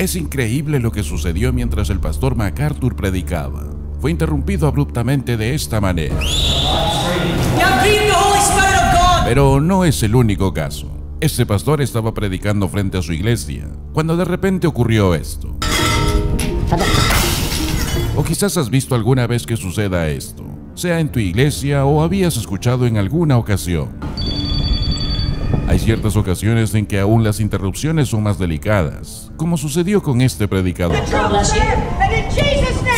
Es increíble lo que sucedió mientras el pastor MacArthur predicaba. Fue interrumpido abruptamente de esta manera. Pero no es el único caso. Este pastor estaba predicando frente a su iglesia cuando de repente ocurrió esto. O quizás has visto alguna vez que suceda esto, sea en tu iglesia o habías escuchado en alguna ocasión. Hay ciertas ocasiones en que aún las interrupciones son más delicadas, como sucedió con este predicador.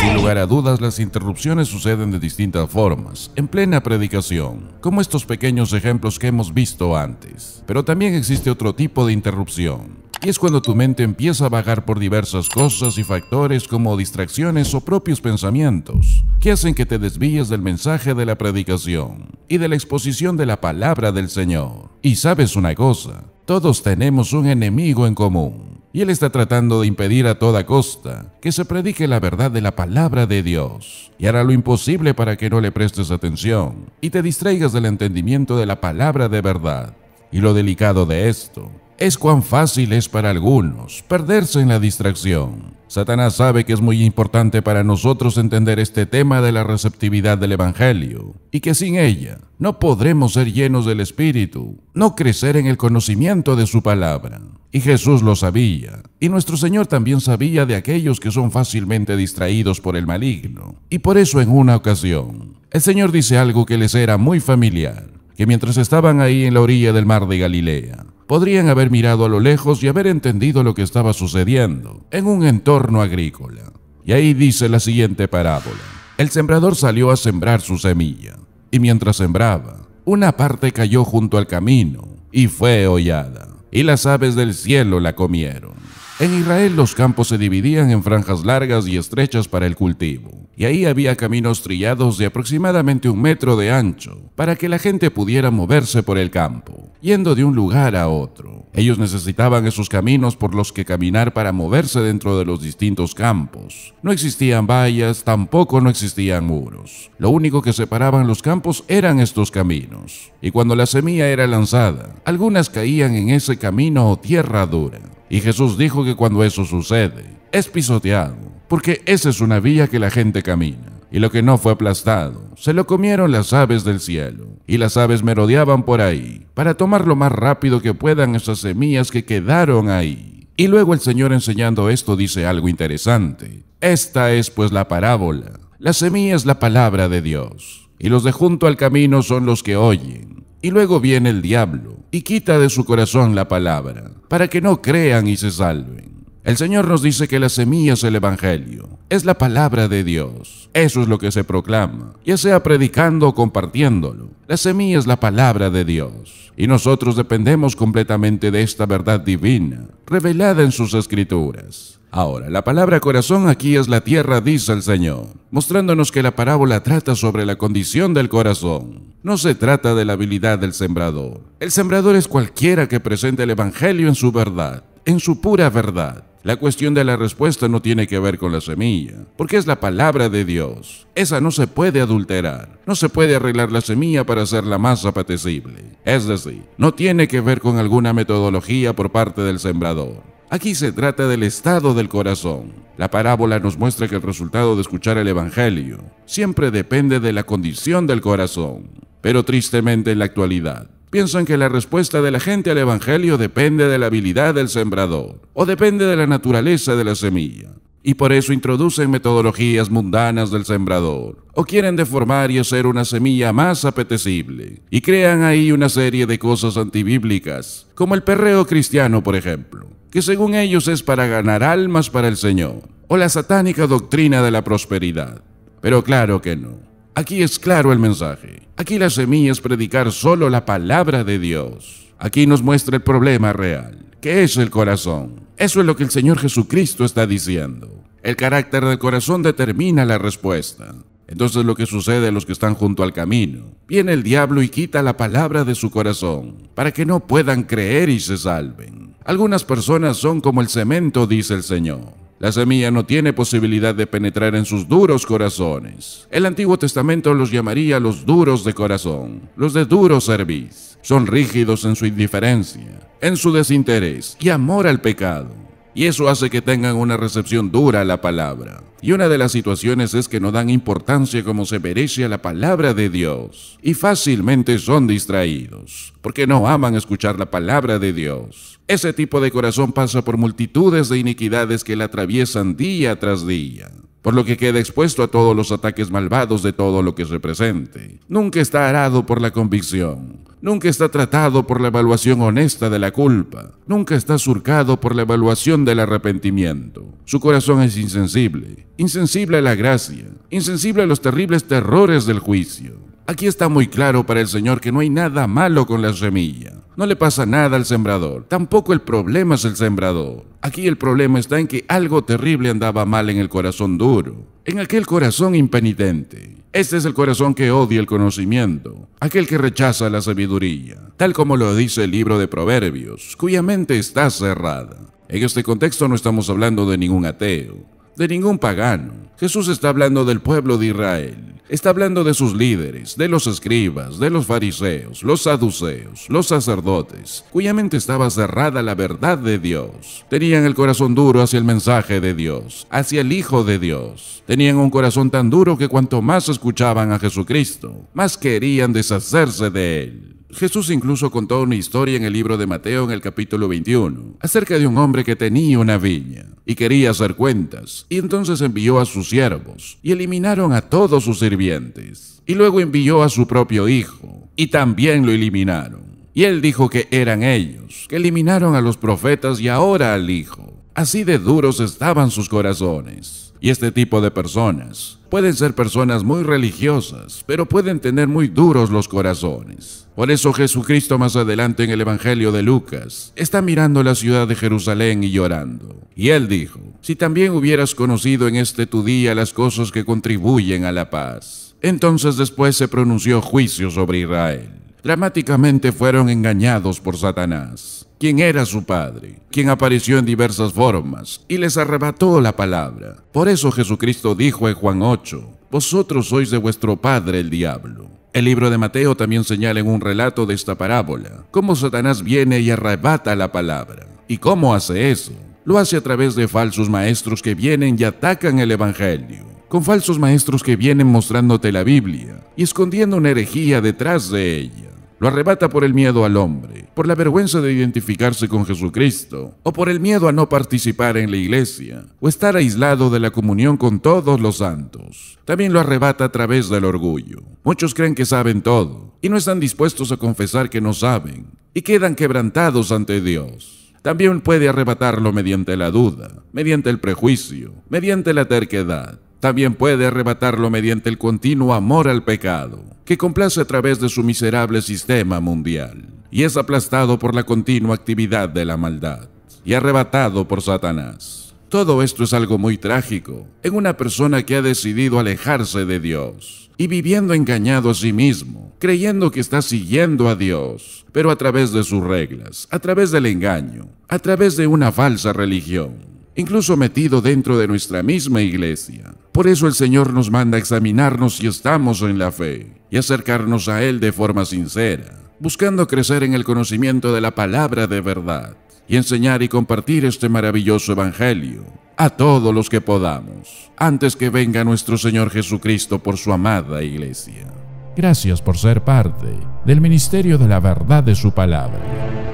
Sin lugar a dudas, las interrupciones suceden de distintas formas, en plena predicación, como estos pequeños ejemplos que hemos visto antes. Pero también existe otro tipo de interrupción, y es cuando tu mente empieza a vagar por diversas cosas y factores como distracciones o propios pensamientos, que hacen que te desvíes del mensaje de la predicación y de la exposición de la palabra del Señor. Y sabes una cosa, todos tenemos un enemigo en común, y él está tratando de impedir a toda costa que se predique la verdad de la palabra de Dios, y hará lo imposible para que no le prestes atención y te distraigas del entendimiento de la palabra de verdad. Y lo delicado de esto es cuán fácil es para algunos perderse en la distracción. Satanás sabe que es muy importante para nosotros entender este tema de la receptividad del Evangelio y que sin ella no podremos ser llenos del Espíritu, no crecer en el conocimiento de su palabra. Y Jesús lo sabía, y nuestro Señor también sabía de aquellos que son fácilmente distraídos por el maligno. Y por eso en una ocasión, el Señor dice algo que les era muy familiar, que mientras estaban ahí en la orilla del mar de Galilea, podrían haber mirado a lo lejos y haber entendido lo que estaba sucediendo en un entorno agrícola. Y ahí dice la siguiente parábola. El sembrador salió a sembrar su semilla, y mientras sembraba, una parte cayó junto al camino y fue hollada, y las aves del cielo la comieron. En Israel los campos se dividían en franjas largas y estrechas para el cultivo y ahí había caminos trillados de aproximadamente un metro de ancho para que la gente pudiera moverse por el campo, yendo de un lugar a otro. Ellos necesitaban esos caminos por los que caminar para moverse dentro de los distintos campos. No existían vallas, tampoco no existían muros. Lo único que separaban los campos eran estos caminos. Y cuando la semilla era lanzada, algunas caían en ese camino o tierra dura. Y Jesús dijo que cuando eso sucede, es pisoteado, porque esa es una vía que la gente camina. Y lo que no fue aplastado, se lo comieron las aves del cielo. Y las aves merodeaban por ahí, para tomar lo más rápido que puedan esas semillas que quedaron ahí. Y luego el Señor enseñando esto dice algo interesante. Esta es pues la parábola. La semilla es la palabra de Dios. Y los de junto al camino son los que oyen. Y luego viene el diablo y quita de su corazón la palabra, para que no crean y se salven. El Señor nos dice que la semilla es el Evangelio, es la palabra de Dios. Eso es lo que se proclama, ya sea predicando o compartiéndolo. La semilla es la palabra de Dios, y nosotros dependemos completamente de esta verdad divina, revelada en sus escrituras. Ahora, la palabra corazón aquí es la tierra, dice el Señor, mostrándonos que la parábola trata sobre la condición del corazón. No se trata de la habilidad del sembrador. El sembrador es cualquiera que presente el Evangelio en su verdad, en su pura verdad. La cuestión de la respuesta no tiene que ver con la semilla, porque es la palabra de Dios. Esa no se puede adulterar, no se puede arreglar la semilla para hacerla más apetecible. Es decir, no tiene que ver con alguna metodología por parte del sembrador. Aquí se trata del estado del corazón. La parábola nos muestra que el resultado de escuchar el Evangelio siempre depende de la condición del corazón. Pero tristemente en la actualidad, piensan que la respuesta de la gente al Evangelio depende de la habilidad del sembrador o depende de la naturaleza de la semilla. Y por eso introducen metodologías mundanas del sembrador, o quieren deformar y hacer una semilla más apetecible, y crean ahí una serie de cosas antibíblicas, como el perreo cristiano, por ejemplo, que según ellos es para ganar almas para el Señor, o la satánica doctrina de la prosperidad. Pero claro que no. Aquí es claro el mensaje. Aquí la semilla es predicar solo la palabra de Dios. Aquí nos muestra el problema real, que es el corazón. Eso es lo que el Señor Jesucristo está diciendo. El carácter del corazón determina la respuesta. Entonces lo que sucede a los que están junto al camino, viene el diablo y quita la palabra de su corazón, para que no puedan creer y se salven. Algunas personas son como el cemento, dice el Señor. La semilla no tiene posibilidad de penetrar en sus duros corazones. El Antiguo Testamento los llamaría los duros de corazón, los de duro cerviz. Son rígidos en su indiferencia, en su desinterés y amor al pecado y eso hace que tengan una recepción dura a la palabra. Y una de las situaciones es que no dan importancia como se merece a la palabra de Dios y fácilmente son distraídos porque no aman escuchar la palabra de Dios. Ese tipo de corazón pasa por multitudes de iniquidades que la atraviesan día tras día por lo que queda expuesto a todos los ataques malvados de todo lo que se presente. Nunca está arado por la convicción, nunca está tratado por la evaluación honesta de la culpa, nunca está surcado por la evaluación del arrepentimiento. Su corazón es insensible, insensible a la gracia, insensible a los terribles terrores del juicio. Aquí está muy claro para el Señor que no hay nada malo con la semilla. No le pasa nada al sembrador. Tampoco el problema es el sembrador. Aquí el problema está en que algo terrible andaba mal en el corazón duro, en aquel corazón impenitente. Este es el corazón que odia el conocimiento, aquel que rechaza la sabiduría, tal como lo dice el libro de Proverbios, cuya mente está cerrada. En este contexto no estamos hablando de ningún ateo, de ningún pagano. Jesús está hablando del pueblo de Israel. Está hablando de sus líderes, de los escribas, de los fariseos, los saduceos, los sacerdotes, cuya mente estaba cerrada la verdad de Dios. Tenían el corazón duro hacia el mensaje de Dios, hacia el Hijo de Dios. Tenían un corazón tan duro que cuanto más escuchaban a Jesucristo, más querían deshacerse de él. Jesús incluso contó una historia en el libro de Mateo en el capítulo 21 acerca de un hombre que tenía una viña y quería hacer cuentas y entonces envió a sus siervos y eliminaron a todos sus sirvientes y luego envió a su propio hijo y también lo eliminaron. Y él dijo que eran ellos, que eliminaron a los profetas y ahora al hijo. Así de duros estaban sus corazones. Y este tipo de personas Pueden ser personas muy religiosas, pero pueden tener muy duros los corazones. Por eso Jesucristo más adelante en el Evangelio de Lucas está mirando la ciudad de Jerusalén y llorando. Y él dijo, si también hubieras conocido en este tu día las cosas que contribuyen a la paz. Entonces después se pronunció juicio sobre Israel. Dramáticamente fueron engañados por Satanás quien era su padre, quien apareció en diversas formas y les arrebató la palabra. Por eso Jesucristo dijo en Juan 8, Vosotros sois de vuestro padre el diablo. El libro de Mateo también señala en un relato de esta parábola cómo Satanás viene y arrebata la palabra. ¿Y cómo hace eso? Lo hace a través de falsos maestros que vienen y atacan el Evangelio, con falsos maestros que vienen mostrándote la Biblia y escondiendo una herejía detrás de ella. Lo arrebata por el miedo al hombre, por la vergüenza de identificarse con Jesucristo, o por el miedo a no participar en la iglesia, o estar aislado de la comunión con todos los santos. También lo arrebata a través del orgullo. Muchos creen que saben todo, y no están dispuestos a confesar que no saben, y quedan quebrantados ante Dios también puede arrebatarlo mediante la duda, mediante el prejuicio, mediante la terquedad también puede arrebatarlo mediante el continuo amor al pecado, que complace a través de su miserable sistema mundial, y es aplastado por la continua actividad de la maldad, y arrebatado por Satanás. Todo esto es algo muy trágico en una persona que ha decidido alejarse de Dios y viviendo engañado a sí mismo, creyendo que está siguiendo a Dios, pero a través de sus reglas, a través del engaño, a través de una falsa religión incluso metido dentro de nuestra misma iglesia. Por eso el Señor nos manda a examinarnos si estamos en la fe y acercarnos a Él de forma sincera, buscando crecer en el conocimiento de la palabra de verdad y enseñar y compartir este maravilloso Evangelio a todos los que podamos, antes que venga nuestro Señor Jesucristo por su amada iglesia. Gracias por ser parte del Ministerio de la Verdad de su Palabra.